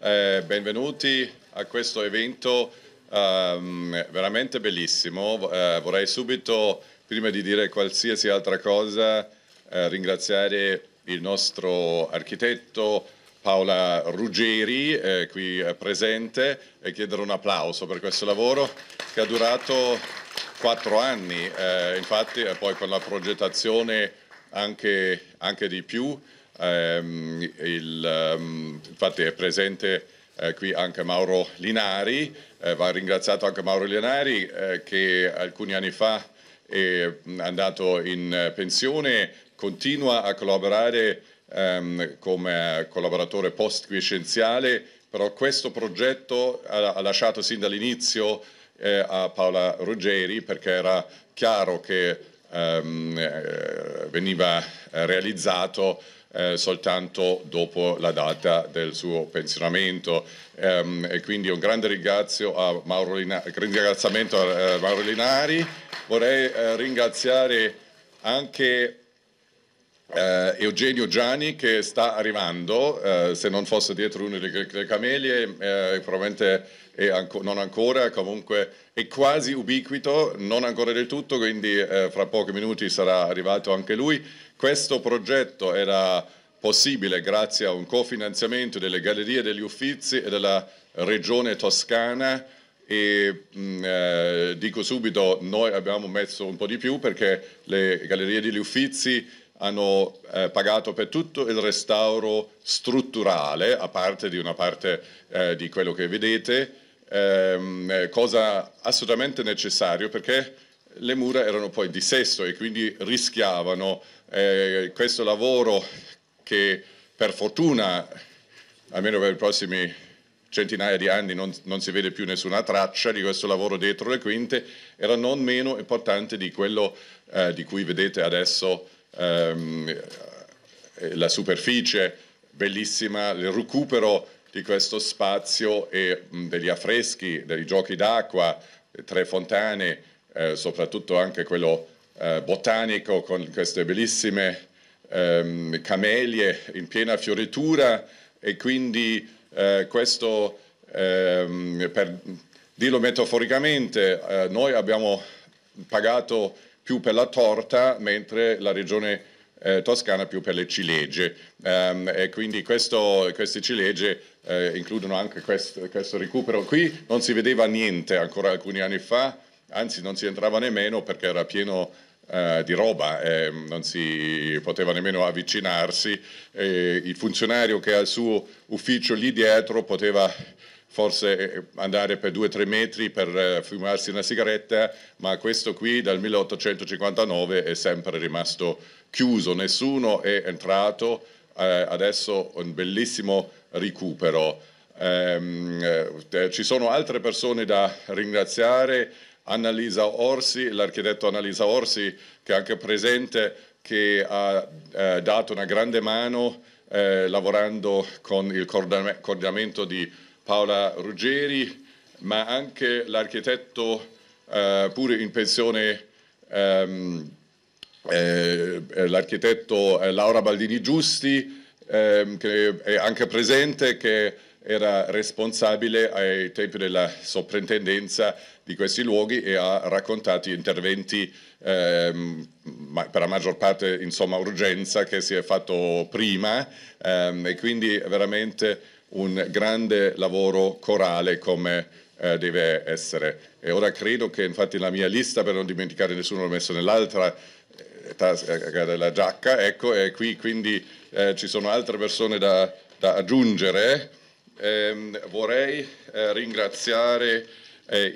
Eh, benvenuti a questo evento um, veramente bellissimo. Eh, vorrei subito, prima di dire qualsiasi altra cosa, eh, ringraziare il nostro architetto Paola Ruggeri, eh, qui eh, presente, e chiedere un applauso per questo lavoro che ha durato quattro anni, eh, infatti poi con la progettazione anche, anche di più. Ehm, il, ehm, infatti è presente eh, qui anche Mauro Linari, eh, va ringraziato anche Mauro Linari eh, che alcuni anni fa è mm, andato in eh, pensione, continua a collaborare ehm, come collaboratore post-quiescenziale, però questo progetto ha, ha lasciato sin dall'inizio eh, a Paola Ruggeri perché era chiaro che ehm, eh, veniva realizzato eh, soltanto dopo la data del suo pensionamento. Um, e quindi un grande ringrazio a Mauro Linari, ringraziamento a eh, Mauro Linari. Vorrei eh, ringraziare anche eh, Eugenio Gianni che sta arrivando, eh, se non fosse dietro una delle camelie, eh, probabilmente anco, non ancora, comunque è quasi ubiquito, non ancora del tutto, quindi eh, fra pochi minuti sarà arrivato anche lui. Questo progetto era possibile grazie a un cofinanziamento delle Gallerie degli Uffizi e della Regione Toscana e mm, eh, dico subito noi abbiamo messo un po' di più perché le Gallerie degli Uffizi hanno eh, pagato per tutto il restauro strutturale, a parte di una parte eh, di quello che vedete, ehm, eh, cosa assolutamente necessaria perché le mura erano poi di sesto e quindi rischiavano eh, questo lavoro che per fortuna, almeno per i prossimi centinaia di anni non, non, si vede più nessuna traccia di questo lavoro dietro le quinte, era non meno importante di quello eh, di cui vedete adesso ehm, eh, la superficie bellissima, il recupero di questo spazio e mh, mm, degli affreschi, dei giochi d'acqua, tre fontane, eh, soprattutto anche quello eh, botanico con queste bellissime ehm, camelie in piena fioritura e quindi eh, questo, ehm, per dirlo metaforicamente, eh, noi abbiamo pagato più per la torta, mentre la regione eh, toscana più per le ciliegie. Um, ehm, e quindi questo, queste ciliegie eh, includono anche questo, questo, recupero. Qui non si vedeva niente ancora alcuni anni fa, anzi non si entrava nemmeno perché era pieno eh, di roba, mm, non si poteva nemmeno avvicinarsi. il funzionario che ha il suo ufficio lì dietro poteva forse andare per due o tre metri per eh, fumarsi una sigaretta, ma questo qui dal 1859 è sempre rimasto chiuso, nessuno è entrato, eh, adesso un bellissimo recupero. Ehm, eh, ci sono altre persone da ringraziare, Annalisa Orsi, l'architetto Annalisa Orsi che è anche presente, che ha eh, dato una grande mano eh, lavorando con il coordinamento di Paola Ruggeri, ma anche l'architetto eh, pure in pensione ehm, eh, l'architetto eh, Laura Baldini Giusti, ehm, che è anche presente, che era responsabile ai tempi della soprintendenza di questi luoghi e ha raccontato interventi ehm, per la maggior parte insomma urgenza che si è fatto prima ehm, e quindi veramente un grande lavoro corale come eh, deve essere. E ora credo che infatti la mia lista, per non dimenticare nessuno, l'ho messo nell'altra eh, tasca eh, della giacca, ecco, è eh, qui, quindi eh, ci sono altre persone da, da aggiungere. Ehm, vorrei ringraziare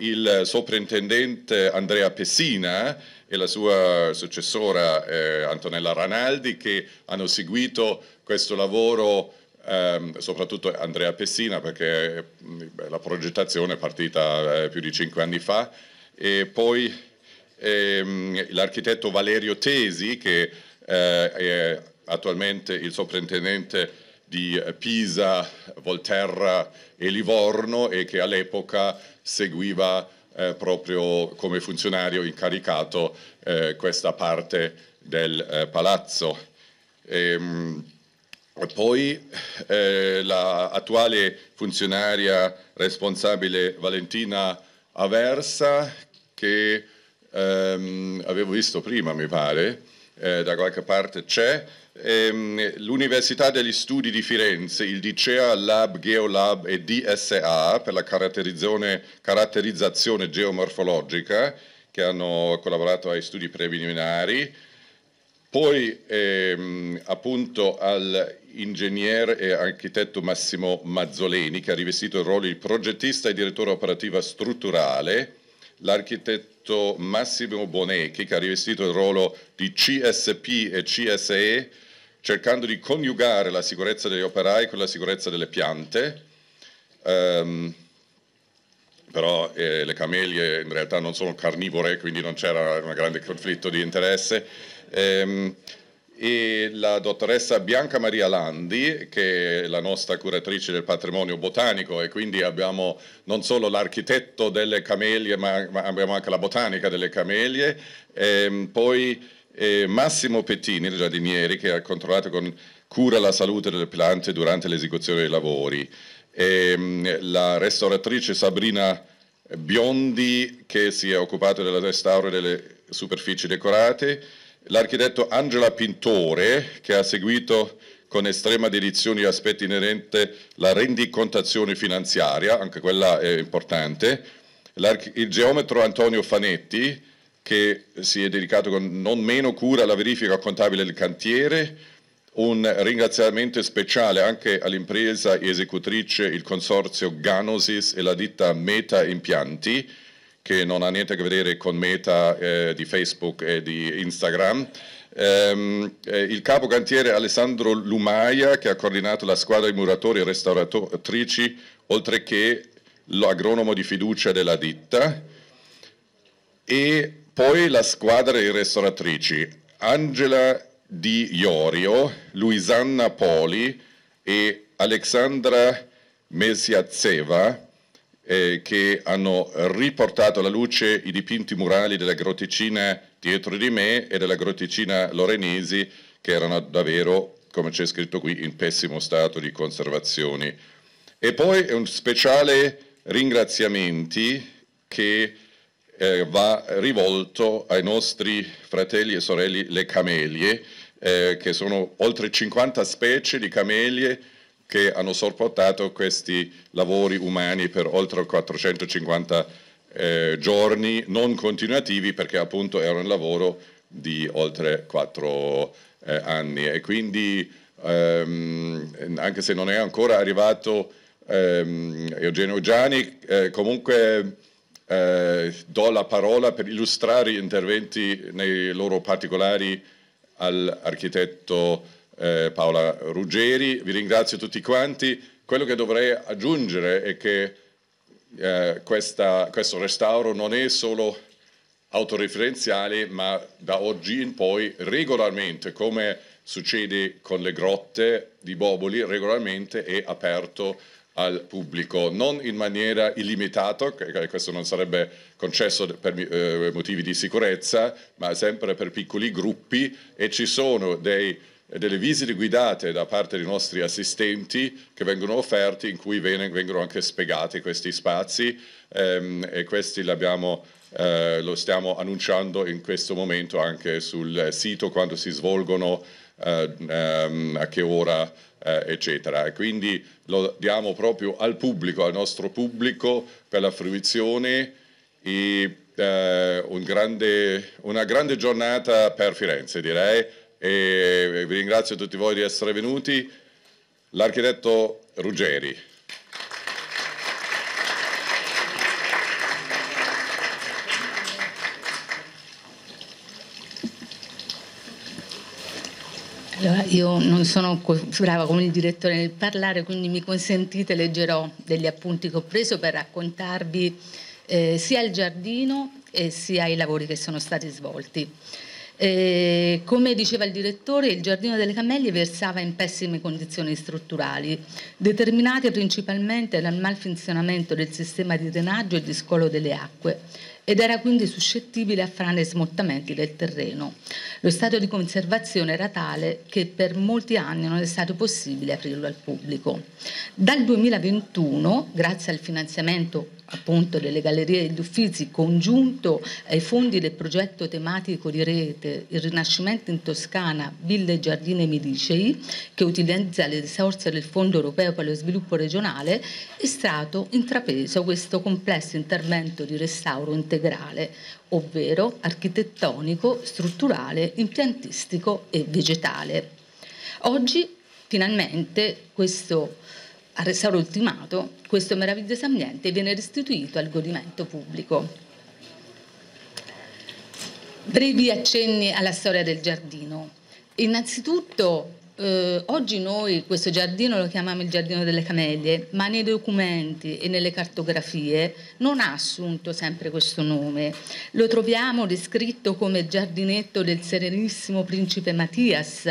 il soprintendente Andrea Pessina e la sua successora Antonella Ranaldi che hanno seguito questo lavoro Ehm, soprattutto Andrea Pessina perché mm, beh, la progettazione è partita eh, più di cinque anni fa e poi ehm, l'architetto Valerio Tesi che eh, è attualmente il soprintendente di Pisa, Volterra e Livorno e che all'epoca seguiva eh, proprio come funzionario incaricato eh, questa parte del eh, palazzo. Ehm, poi eh, l'attuale la funzionaria responsabile Valentina Aversa, che ehm, avevo visto prima, mi pare, eh, da qualche parte c'è, ehm, l'Università degli Studi di Firenze, il DICEA Lab, Geolab e DSA per la caratterizzazione geomorfologica, che hanno collaborato ai studi preliminari, poi ehm, appunto al ingegnere e architetto Massimo Mazzoleni, che ha rivestito il ruolo di progettista e direttore operativa strutturale, l'architetto Massimo Bonecchi, che ha rivestito il ruolo di CSP e CSE, cercando di coniugare la sicurezza degli operai con la sicurezza delle piante. Um, però eh, le camelie in realtà non sono carnivore, quindi non c'era un grande conflitto di interesse. Um, e la dottoressa Bianca Maria Landi, che è la nostra curatrice del patrimonio botanico e quindi abbiamo non solo l'architetto delle camelie, ma, abbiamo anche la botanica delle camelie, e ehm, poi eh, Massimo Pettini, il giardiniere, che ha controllato con cura la salute delle piante durante l'esecuzione dei lavori, e ehm, la restauratrice Sabrina Biondi, che si è occupata del restauro delle superfici decorate, L'architetto Angela Pintore, che ha seguito con estrema dedizione gli aspetti inerenti alla rendicontazione finanziaria, anche quella è importante, il geometro Antonio Fanetti, che si è dedicato con non meno cura alla verifica contabile del cantiere, un ringraziamento speciale anche all'impresa esecutrice, il consorzio Ganosis e la ditta Meta Impianti, che non ha niente a che vedere con Meta eh, di Facebook e di Instagram. Ehm, eh, il capocantiere Alessandro Lumaia che ha coordinato la squadra di muratori e restauratrici, oltre che l'agronomo di fiducia della ditta. E poi la squadra di restauratrici Angela Di Iorio, Luisanna Poli e Alexandra Mesiazzeva eh, che hanno riportato alla luce i dipinti murali della grotticina dietro di me e della grotticina Lorenesi che erano davvero, come c'è scritto qui, in pessimo stato di conservazione. E poi un speciale ringraziamenti che eh, va rivolto ai nostri fratelli e sorelle le camelie, eh, che sono oltre 50 specie di camelie che hanno sopportato questi lavori umani per oltre 450 eh, giorni non continuativi perché appunto era un lavoro di oltre 4 eh, anni e quindi ehm, anche se non è ancora arrivato ehm, Eugenio Gianni eh, comunque eh, do la parola per illustrare gli interventi nei loro particolari all'architetto eh, Paola Ruggeri, vi ringrazio tutti quanti. Quello che dovrei aggiungere è che eh, questa, questo restauro non è solo autoreferenziale, ma da oggi in poi regolarmente, come succede con le grotte di Boboli, regolarmente è aperto al pubblico, non in maniera illimitata, questo non sarebbe concesso per eh, motivi di sicurezza, ma sempre per piccoli gruppi e ci sono dei delle visite guidate da parte dei nostri assistenti che vengono offerti in cui vengono anche spiegati questi spazi ehm, e questi eh, lo stiamo annunciando in questo momento anche sul sito quando si svolgono, eh, ehm, a che ora, eh, eccetera. E quindi lo diamo proprio al pubblico, al nostro pubblico per la fruizione e eh, un grande, una grande giornata per Firenze direi e vi ringrazio tutti voi di essere venuti. L'architetto Ruggeri. Allora, io non sono brava come il direttore nel parlare, quindi mi consentite, leggerò degli appunti che ho preso per raccontarvi eh, sia il giardino e sia i lavori che sono stati svolti. Eh, come diceva il direttore, il Giardino delle Camelie versava in pessime condizioni strutturali, determinate principalmente dal malfunzionamento del sistema di drenaggio e di scolo delle acque ed era quindi suscettibile a frane e smottamenti del terreno. Lo stato di conservazione era tale che per molti anni non è stato possibile aprirlo al pubblico. Dal 2021, grazie al finanziamento appunto delle gallerie e degli uffizi, congiunto ai fondi del progetto tematico di rete Il Rinascimento in Toscana, Ville, Giardini e Medicei, che utilizza le risorse del Fondo europeo per lo sviluppo regionale, è stato intrapreso questo complesso intervento di restauro integrale, ovvero architettonico, strutturale, impiantistico e vegetale. Oggi finalmente questo al restauro ultimato, questo meraviglioso ambiente viene restituito al godimento pubblico. Brevi accenni alla storia del giardino. Innanzitutto, eh, oggi noi questo giardino lo chiamiamo il giardino delle camelie, ma nei documenti e nelle cartografie non ha assunto sempre questo nome. Lo troviamo descritto come giardinetto del serenissimo principe Mattias,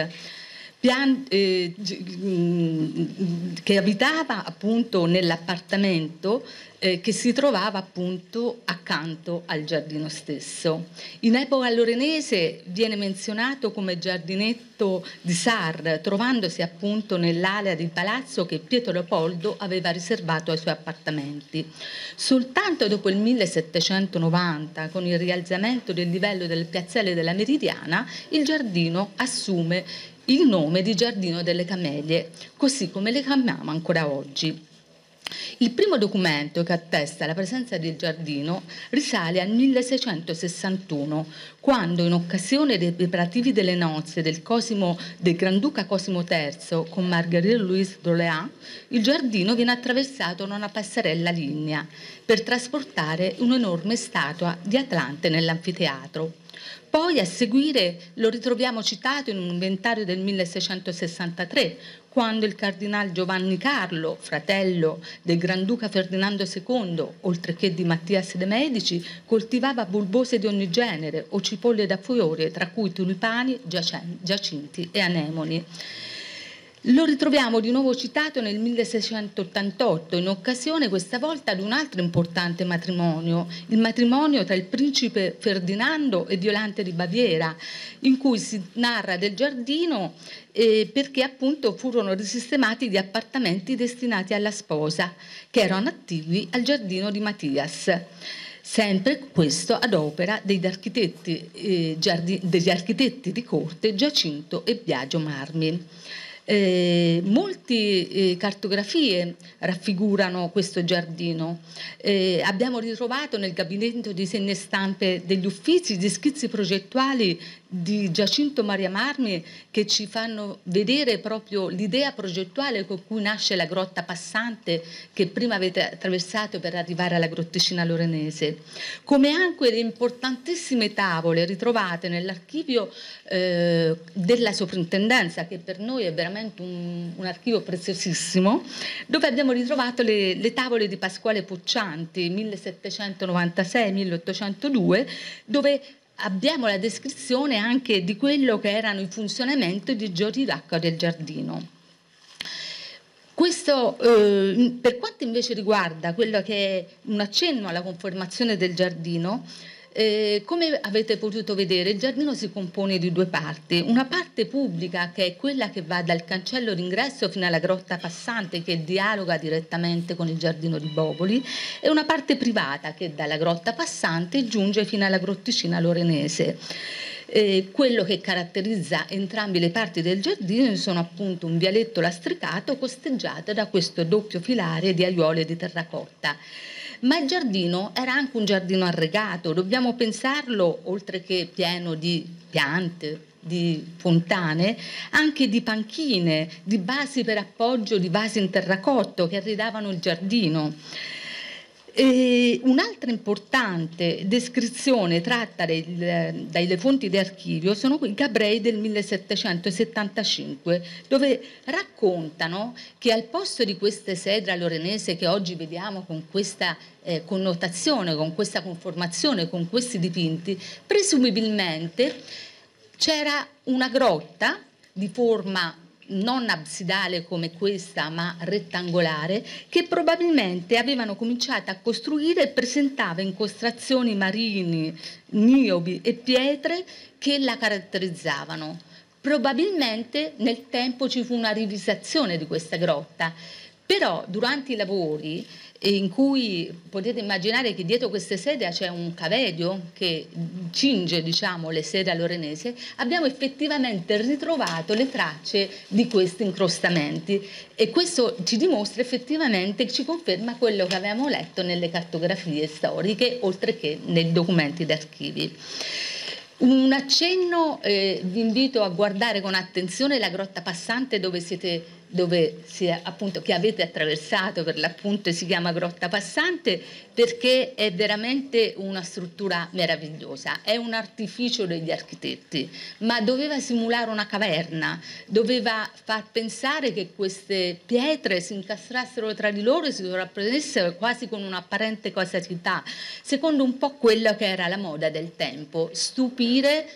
pian, eh, mm, che abitava appunto nell'appartamento eh, che si trovava appunto accanto al giardino stesso. In epoca lorenese viene menzionato come giardinetto di Sar, trovandosi appunto nell'area del palazzo che Pietro Leopoldo aveva riservato ai suoi appartamenti. Soltanto dopo il 1790, con il rialzamento del livello del piazzale della Meridiana, il giardino assume il nome di Giardino delle Camelie, così come le chiamiamo ancora oggi. Il primo documento che attesta la presenza del giardino risale al 1661, quando in occasione dei preparativi delle nozze del, Cosimo, del Granduca Cosimo III con Marguerite Louise d'Orléans, il giardino viene attraversato da una passerella lignea per trasportare un'enorme statua di Atlante nell'anfiteatro. Poi a seguire lo ritroviamo citato in un inventario del 1663, quando il cardinale Giovanni Carlo, fratello del Granduca Ferdinando II, oltre che di Mattias de Medici, coltivava bulbose di ogni genere o cipolle da fiore, tra cui tulipani, giacinti e anemoni. Lo ritroviamo di nuovo citato nel 1688, in occasione questa volta di un altro importante matrimonio, il matrimonio tra il principe Ferdinando e Violante di Baviera, in cui si narra del giardino eh, perché appunto furono risistemati gli appartamenti destinati alla sposa, che erano attivi al giardino di Mattias. Sempre questo ad opera degli architetti, eh, giardi, degli architetti di corte Giacinto e Biagio Marmi. Eh, molte eh, cartografie raffigurano questo giardino. Eh, abbiamo ritrovato nel gabinetto di segni stampe degli uffici gli schizzi progettuali di Giacinto Maria Marmi che ci fanno vedere proprio l'idea progettuale con cui nasce la grotta passante che prima avete attraversato per arrivare alla grotticina lorenese, come anche le importantissime tavole ritrovate nell'archivio eh, della soprintendenza che per noi è veramente un, un archivio preziosissimo, dove abbiamo ritrovato le, le tavole di Pasquale Puccianti 1796-1802 dove abbiamo la descrizione anche di quello che erano i funzionamenti di giorni d'acqua del giardino. Questo, eh, per quanto invece riguarda quello che è un accenno alla conformazione del giardino, eh, come avete potuto vedere, il giardino si compone di due parti. Una parte pubblica, che è quella che va dal cancello d'ingresso fino alla grotta passante, che dialoga direttamente con il giardino di Boboli, e una parte privata, che dalla grotta passante giunge fino alla grotticina lorenese. Eh, quello che caratterizza entrambe le parti del giardino sono appunto un vialetto lastricato costeggiato da questo doppio filare di aiuole di terracotta ma il giardino era anche un giardino arregato, dobbiamo pensarlo, oltre che pieno di piante, di fontane, anche di panchine, di basi per appoggio, di vasi in terracotto che arredavano il giardino. E un'altra importante descrizione tratta dalle fonti di archivio sono i Gabrei del 1775, dove raccontano che al posto di queste sedra lorenese che oggi vediamo con questa eh, connotazione, con questa conformazione, con questi dipinti, presumibilmente c'era una grotta di forma non absidale come questa, ma rettangolare, che probabilmente avevano cominciato a costruire e presentava incostrazioni marini, niobi e pietre che la caratterizzavano. Probabilmente nel tempo ci fu una rivisazione di questa grotta, però durante i lavori eh, in cui potete immaginare che dietro queste sedie c'è un cavedio che cinge diciamo, le sede lorenese, abbiamo effettivamente ritrovato le tracce di questi incrostamenti e questo ci dimostra effettivamente, ci conferma quello che avevamo letto nelle cartografie storiche oltre che nei documenti d'archivi. Un accenno, eh, vi invito a guardare con attenzione la grotta passante dove siete dove si, appunto, che avete attraversato per l'appunto si chiama Grotta Passante perché è veramente una struttura meravigliosa, è un artificio degli architetti, ma doveva simulare una caverna, doveva far pensare che queste pietre si incastrassero tra di loro e si sovrapponessero quasi con un'apparente casualità, secondo un po' quella che era la moda del tempo, stupire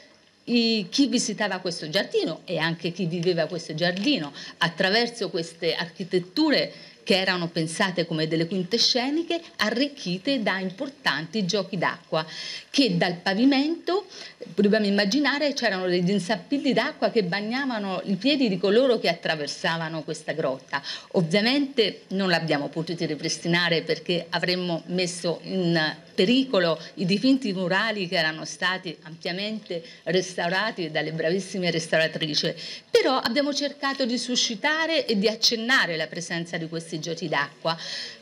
i, chi visitava questo giardino e anche chi viveva questo giardino attraverso queste architetture che erano pensate come delle quintesceniche, arricchite da importanti giochi d'acqua, che dal pavimento, dobbiamo immaginare, c'erano degli insappilli d'acqua che bagnavano i piedi di coloro che attraversavano questa grotta. Ovviamente non l'abbiamo potuto ripristinare perché avremmo messo in pericolo i dipinti murali che erano stati ampiamente restaurati dalle bravissime restauratrici, però abbiamo cercato di suscitare e di accennare la presenza di questi giochi d'acqua.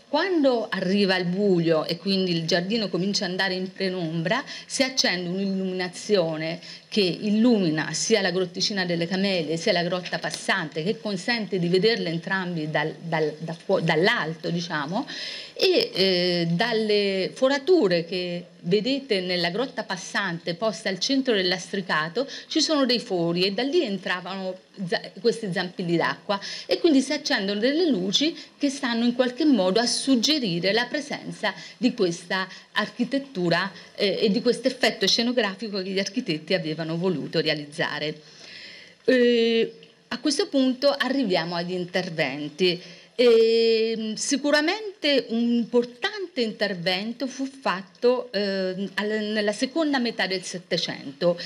Quando arriva il buio e quindi il giardino comincia ad andare in penombra, si accende un'illuminazione che illumina sia la grotticina delle Camele sia la grotta passante che consente di vederle entrambi dal, dal, da, dall'alto diciamo e eh, dalle forature che vedete nella grotta passante posta al centro del lastricato ci sono dei fori e da lì entravano za questi zampilli d'acqua e quindi si accendono delle luci che stanno in qualche modo a suggerire la presenza di questa architettura eh, e di questo effetto scenografico che gli architetti avevano avevano voluto realizzare. E a questo punto arriviamo agli interventi. E sicuramente un importante intervento fu fatto eh, nella seconda metà del Settecento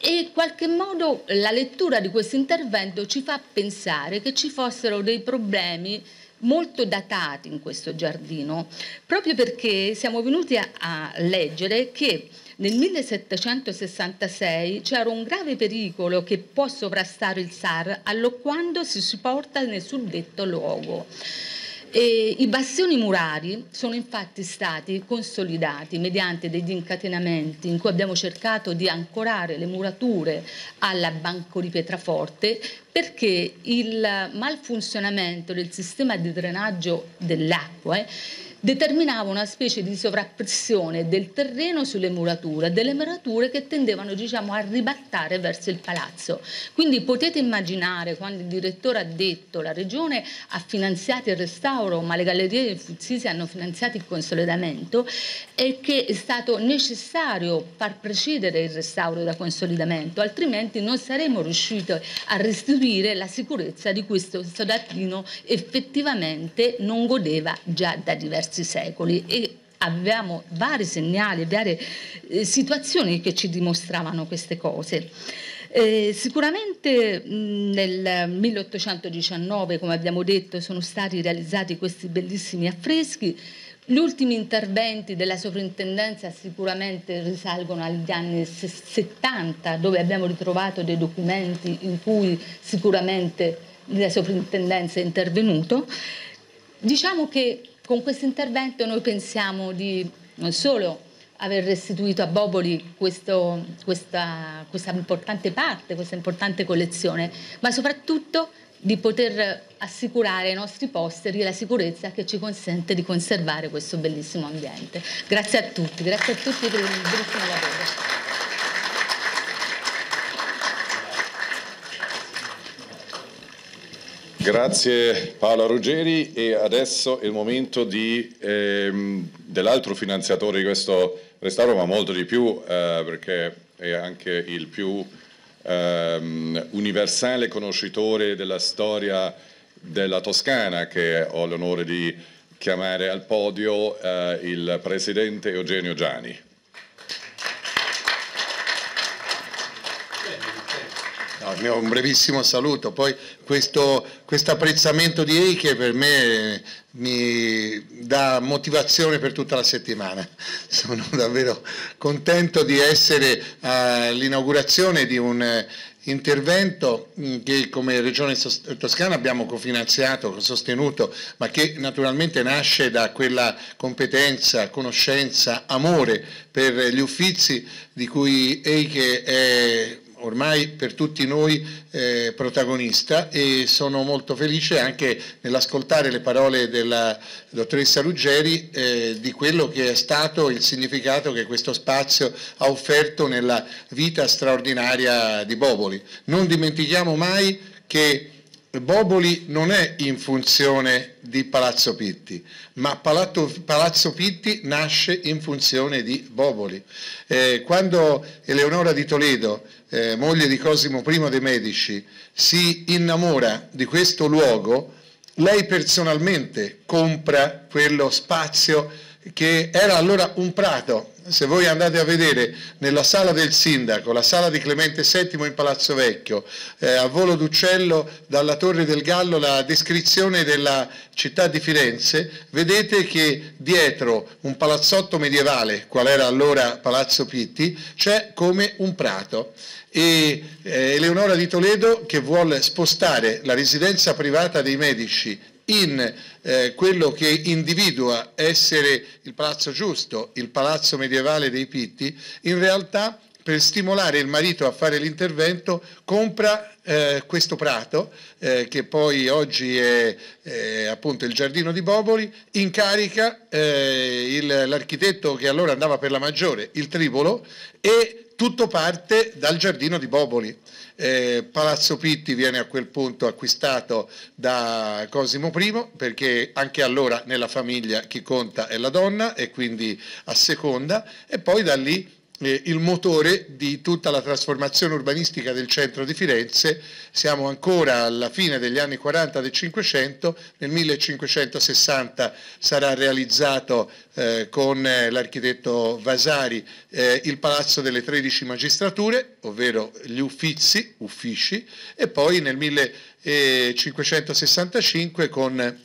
e in qualche modo la lettura di questo intervento ci fa pensare che ci fossero dei problemi molto datati in questo giardino, proprio perché siamo venuti a, a leggere che nel 1766 c'era un grave pericolo che può sovrastare il SAR allorquando si supporta nel suddetto luogo. E I bastioni murari sono infatti stati consolidati mediante degli incatenamenti in cui abbiamo cercato di ancorare le murature alla banco di pietraforte perché il malfunzionamento del sistema di drenaggio dell'acqua eh, determinava una specie di sovrappressione del terreno sulle murature, delle murature che tendevano diciamo, a ribattare verso il palazzo. Quindi potete immaginare quando il direttore ha detto la regione ha finanziato il restauro ma le gallerie del Fuzzisi hanno finanziato il consolidamento e che è stato necessario far precedere il restauro da consolidamento, altrimenti non saremmo riusciti a restituire la sicurezza di questo Sodatino effettivamente non godeva già da diversi diversi secoli e avevamo vari segnali, varie eh, situazioni che ci dimostravano queste cose. Eh, sicuramente mh, nel 1819, come abbiamo detto, sono stati realizzati questi bellissimi affreschi. Gli ultimi interventi della sovrintendenza sicuramente risalgono agli anni 70, dove abbiamo ritrovato dei documenti in cui sicuramente la sovrintendenza è intervenuto. Diciamo che con questo intervento noi pensiamo di non solo aver restituito a Boboli questo, questa, questa importante parte, questa importante collezione, ma soprattutto di poter assicurare ai nostri posteri la sicurezza che ci consente di conservare questo bellissimo ambiente. Grazie a tutti, grazie a tutti per il bellissimo lavoro. Grazie Paola Ruggeri e adesso è il momento ehm, dell'altro finanziatore di questo restauro, ma molto di più eh, perché è anche il più ehm, universale conoscitore della storia della Toscana che ho l'onore di chiamare al podio eh, il presidente Eugenio Gianni. No, un brevissimo saluto, poi questo, apprezzamento di Eike per me mi dà motivazione per tutta la settimana. Sono davvero contento di essere eh, all'inaugurazione di un eh, intervento mm, che come Regione Toscana abbiamo cofinanziato, sostenuto, ma che naturalmente nasce da quella competenza, conoscenza, amore per gli uffizi di cui Eike è ormai per tutti noi eh, protagonista e sono molto felice anche nell'ascoltare le parole della dottoressa Ruggeri eh, di quello che è stato il significato che questo spazio ha offerto nella vita straordinaria di Boboli. Non dimentichiamo mai che Boboli non è in funzione di Palazzo Pitti, ma Palazzo, Palazzo Pitti nasce in funzione di Boboli. Eh, quando Eleonora di Toledo eh, moglie di Cosimo I de' Medici, si innamora di questo luogo, lei personalmente compra quello spazio che era allora un prato. Se voi andate a vedere nella sala del sindaco, la sala di Clemente VII in Palazzo Vecchio, eh, a volo d'uccello dalla Torre del Gallo la descrizione della città di Firenze, vedete che dietro un palazzotto medievale, qual era allora Palazzo Pitti, c'è come un prato e eh, Eleonora di Toledo che vuole spostare la residenza privata dei Medici in eh, quello che individua essere il palazzo giusto, il palazzo medievale dei Pitti, in realtà per stimolare il marito a fare l'intervento compra eh, questo prato eh, che poi oggi è, è, appunto il giardino di Boboli, incarica eh, l'architetto che allora andava per la maggiore, il Tribolo, e tutto parte dal giardino di Boboli. Eh, Palazzo Pitti viene a quel punto acquistato da Cosimo I perché anche allora nella famiglia chi conta è la donna e quindi a seconda e poi da lì eh, il motore di tutta la trasformazione urbanistica del centro di Firenze. Siamo ancora alla fine degli anni 40 del 500, nel 1560 sarà realizzato eh, con eh, l'architetto Vasari eh, il Palazzo delle 13 Magistrature, ovvero gli uffizi, uffici, e poi nel 1565 con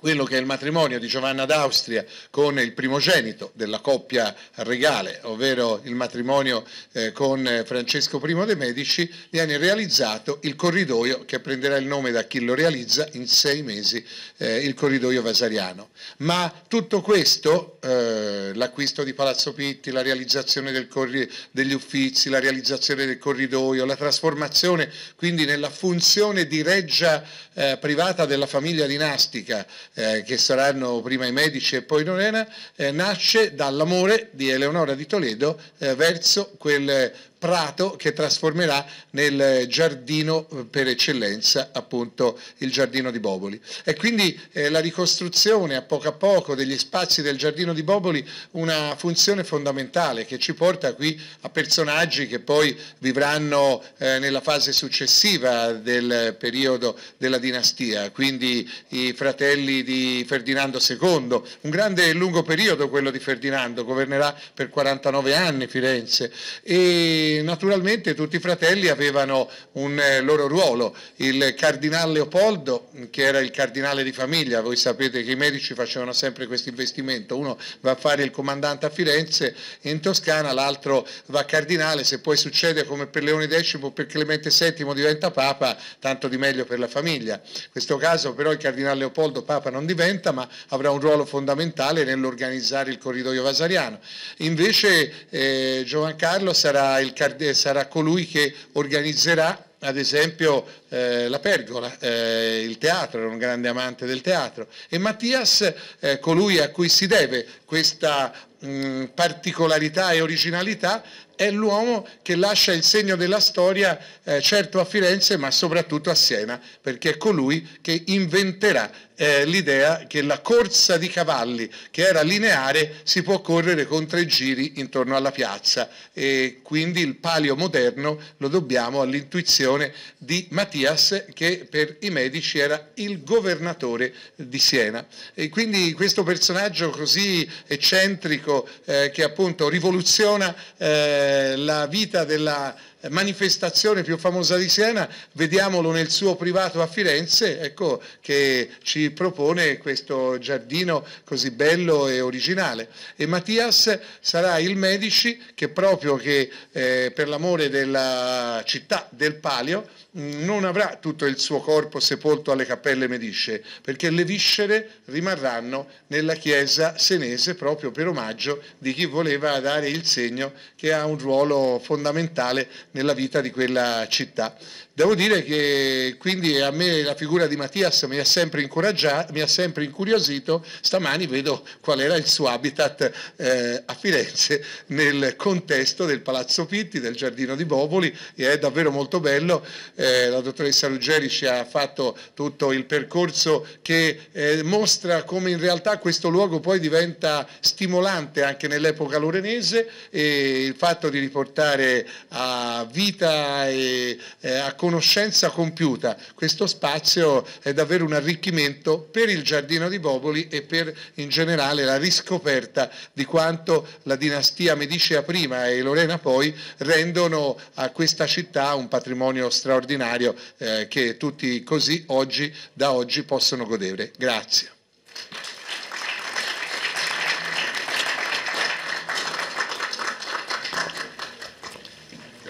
quello che è il matrimonio di Giovanna d'Austria con il primogenito della coppia regale, ovvero il matrimonio eh, con eh, Francesco I de' Medici, viene realizzato il corridoio che prenderà il nome da chi lo realizza in sei mesi, eh, il corridoio vasariano. Ma tutto questo, eh, l'acquisto di Palazzo Pitti, la realizzazione degli uffizi, la realizzazione del corridoio, la trasformazione quindi nella funzione di reggia eh, privata della famiglia dinastica, eh, che saranno prima i Medici e poi Lorena, eh, nasce dall'amore di Eleonora di Toledo eh, verso quel prato che trasformerà nel giardino eh, per eccellenza, appunto il giardino di Boboli. E quindi eh, la ricostruzione a poco a poco degli spazi del giardino di Boboli una funzione fondamentale che ci porta qui a personaggi che poi vivranno eh, nella fase successiva del periodo della dinastia, quindi i fratelli di Ferdinando II, un grande e lungo periodo quello di Ferdinando, governerà per 49 anni Firenze. E naturalmente tutti i fratelli avevano un eh, loro ruolo. Il cardinale Leopoldo, che era il cardinale di famiglia, voi sapete che i medici facevano sempre questo investimento, uno va a fare il comandante a Firenze in Toscana, l'altro va cardinale, se poi succede come per Leone X o per Clemente VII diventa papa, tanto di meglio per la famiglia. In questo caso però il cardinale Leopoldo papa non diventa, ma avrà un ruolo fondamentale nell'organizzare il corridoio vasariano. Invece eh, Carlo sarà il sarà colui che organizzerà ad esempio eh, la Pergola, eh, il teatro, era un grande amante del teatro e Mattias, eh, colui a cui si deve questa mh, particolarità e originalità, è l'uomo che lascia il segno della storia, eh, certo a Firenze, ma soprattutto a Siena, perché è colui che inventerà eh, l'idea che la corsa di cavalli, che era lineare, si può correre con tre giri intorno alla piazza. E quindi il palio moderno lo dobbiamo all'intuizione di Mattias, che per i medici era il governatore di Siena. E quindi questo personaggio così eccentrico, eh, che appunto rivoluziona eh, eh, la vita della manifestazione più famosa di Siena, vediamolo nel suo privato a Firenze, ecco, che ci propone questo giardino così bello e originale. E Mattias sarà il Medici che proprio che eh, per l'amore della città del Palio mm, non avrà tutto il suo corpo sepolto alle cappelle medisce, perché le viscere rimarranno nella chiesa senese proprio per omaggio di chi voleva dare il segno che ha un ruolo fondamentale nella vita di quella città. Devo dire che quindi a me la figura di Mattias mi ha sempre, incoraggiato, mi ha sempre incuriosito, stamani vedo qual era il suo habitat eh, a Firenze nel contesto del Palazzo Pitti, del Giardino di Boboli e è davvero molto bello, eh, la dottoressa Ruggeri ci ha fatto tutto il percorso che eh, mostra come in realtà questo luogo poi diventa stimolante anche nell'epoca lorenese e il fatto di riportare a vita e eh, a conoscenza compiuta. Questo spazio è davvero un arricchimento per il Giardino di Boboli e per in generale la riscoperta di quanto la dinastia Medicea prima e Lorena poi rendono a questa città un patrimonio straordinario eh, che tutti così oggi, da oggi possono godere. Grazie.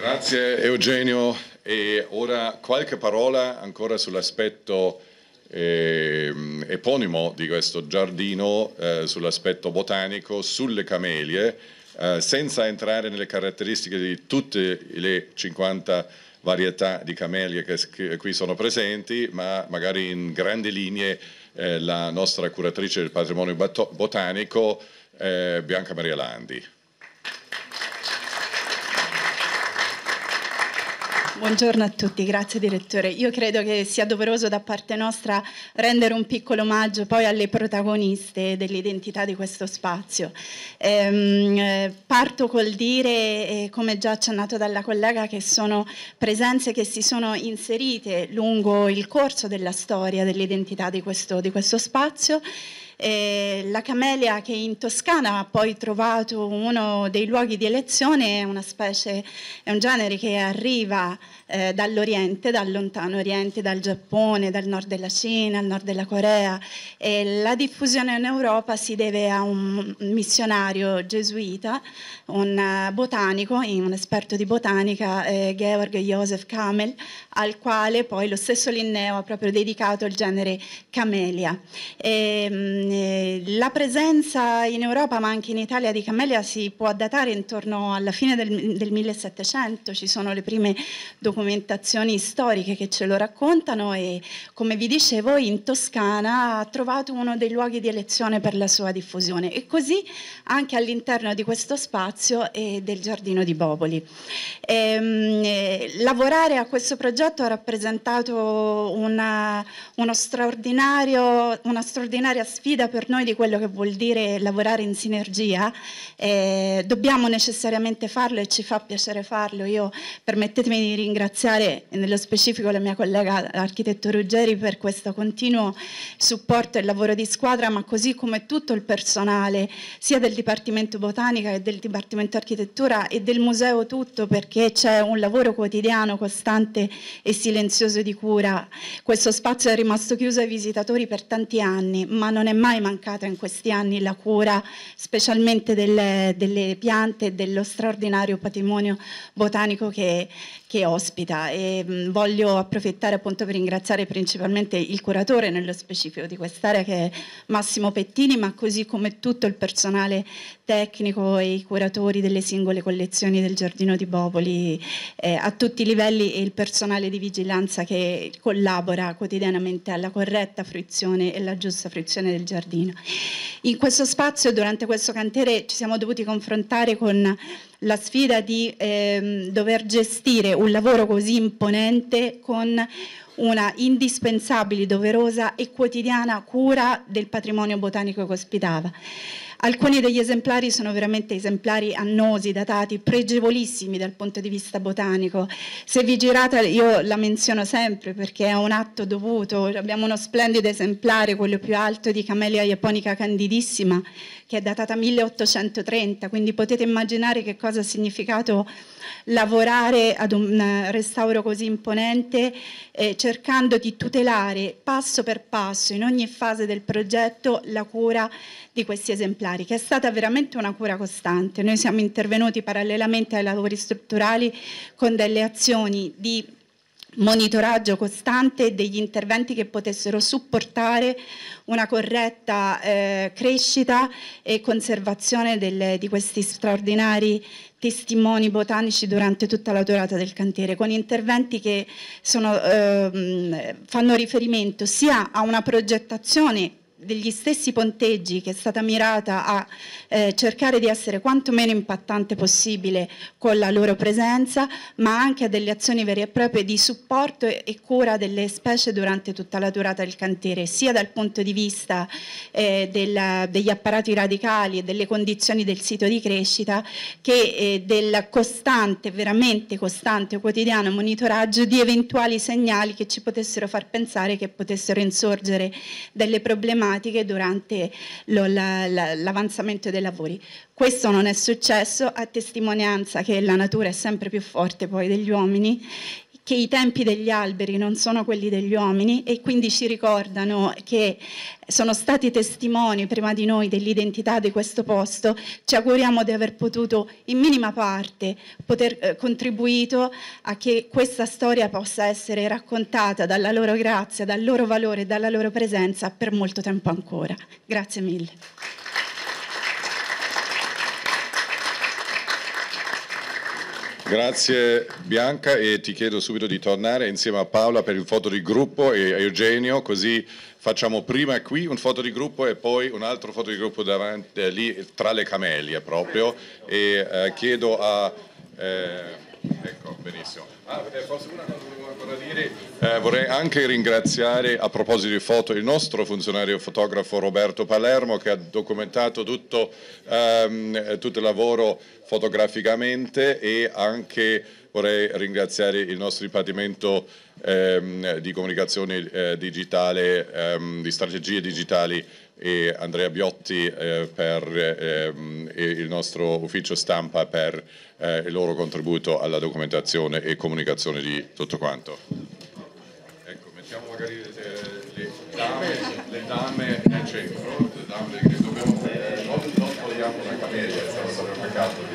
Grazie Eugenio e ora qualche parola ancora sull'aspetto eh, eponimo di questo giardino, eh, sull'aspetto botanico, sulle camelie, eh, senza entrare nelle caratteristiche di tutte le 50 varietà di camelie che, che qui sono presenti, ma magari in grandi linee eh, la nostra curatrice del patrimonio botanico, eh, Bianca Maria Landi. Buongiorno a tutti, grazie direttore. Io credo che sia doveroso da parte nostra rendere un piccolo omaggio poi alle protagoniste dell'identità di questo spazio. Ehm, eh, parto col dire, eh, come già accennato dalla collega, che sono presenze che si sono inserite lungo il corso della storia dell'identità di questo, di questo spazio. E la camelia che in Toscana ha poi trovato uno dei luoghi di elezione è una specie, è un genere che arriva eh, dall'Oriente, dal lontano Oriente, dal Giappone, dal nord della Cina, al nord della Corea e la diffusione in Europa si deve a un missionario gesuita, un eh, botanico, un esperto di botanica, eh, Georg Joseph Kamel, al quale poi lo stesso Linneo ha proprio dedicato il genere camelia. E, ehm, eh, la presenza in Europa ma anche in Italia di Camellia si può datare intorno alla fine del, del 1700, ci sono le prime documentazioni storiche che ce lo raccontano e come vi dicevo in Toscana ha trovato uno dei luoghi di elezione per la sua diffusione e così anche all'interno di questo spazio e del giardino di Boboli. Ehm, eh, lavorare a questo progetto ha rappresentato una, uno straordinaria sfida guida per noi di quello che vuol dire lavorare in sinergia, eh, dobbiamo necessariamente farlo e ci fa piacere farlo. Io permettetemi di ringraziare nello specifico la mia collega l'architetto Ruggeri per questo continuo supporto e lavoro di squadra, ma così come tutto il personale sia del Dipartimento Botanica che del Dipartimento Architettura e del museo tutto perché c'è un lavoro quotidiano, costante e silenzioso di cura. Questo spazio è rimasto chiuso ai visitatori per tanti anni, ma non è mai mai mancata in questi anni la cura specialmente delle, delle piante e dello straordinario patrimonio botanico che, che ospita e mm, voglio approfittare appunto per ringraziare principalmente il curatore nello specifico di quest'area che è Massimo Pettini ma così come tutto il personale tecnico e i curatori delle singole collezioni del Giardino di Boboli eh, a tutti i livelli e il personale di vigilanza che collabora quotidianamente alla corretta fruizione e la giusta fruizione del giardino. In questo spazio, durante questo cantiere, ci siamo dovuti confrontare con la sfida di ehm, dover gestire un lavoro così imponente con una indispensabile, doverosa e quotidiana cura del patrimonio botanico che ospitava. Alcuni degli esemplari sono veramente esemplari annosi, datati, pregevolissimi dal punto di vista botanico. Se vi girate, io la menziono sempre perché è un atto dovuto. Abbiamo uno splendido esemplare, quello più alto di Camellia japonica candidissima, che è datata 1830, quindi potete immaginare che cosa ha significato lavorare ad un eh, restauro così imponente eh, cercando di tutelare passo per passo in ogni fase del progetto la cura di questi esemplari, che è stata veramente una cura costante. Noi siamo intervenuti parallelamente ai lavori strutturali con delle azioni di monitoraggio costante degli interventi che potessero supportare una corretta eh, crescita e conservazione delle, di questi straordinari testimoni botanici durante tutta la durata del cantiere, con interventi che sono, eh, fanno riferimento sia a una progettazione degli stessi ponteggi che è stata mirata a eh, cercare di essere quanto meno impattante possibile con la loro presenza, ma anche a delle azioni vere e proprie di supporto e, cura delle specie durante tutta la durata del cantiere, sia dal punto di vista eh, del, degli apparati radicali e delle condizioni del sito di crescita, che eh, del costante, veramente costante quotidiano monitoraggio di eventuali segnali che ci potessero far pensare che potessero insorgere delle problematiche problematiche durante l'avanzamento dei lavori. Questo non è successo a testimonianza che la natura è sempre più forte poi degli uomini che i tempi degli alberi non sono quelli degli uomini e quindi ci ricordano che sono stati testimoni prima di noi dell'identità di questo posto, ci auguriamo di aver potuto in minima parte poter eh, contribuito a che questa storia possa essere raccontata dalla loro grazia, dal loro valore, e dalla loro presenza per molto tempo ancora. Grazie mille. Grazie Bianca e ti chiedo subito di tornare insieme a Paola per il foto di gruppo e Eugenio, così facciamo prima qui un foto di gruppo e poi un altro foto di gruppo davanti, eh, lì tra le camelie proprio e eh, chiedo a... Eh, ecco, benissimo. Ah, forse una cosa che volevo ancora dire, eh, vorrei anche ringraziare a proposito di foto il nostro funzionario fotografo Roberto Palermo che ha documentato tutto, ehm, eh, tutto il lavoro fotograficamente e anche vorrei ringraziare il nostro Dipartimento ehm, di Comunicazione eh, Digitale, ehm, di Strategie Digitali e Andrea Biotti eh, per ehm, il nostro ufficio stampa per eh, il loro contributo alla documentazione e comunicazione di tutto quanto. Ecco, mettiamo magari le, le, dame, le dame nel centro, le dame che dobbiamo, non, non togliamo una cameria, sarebbe un peccato.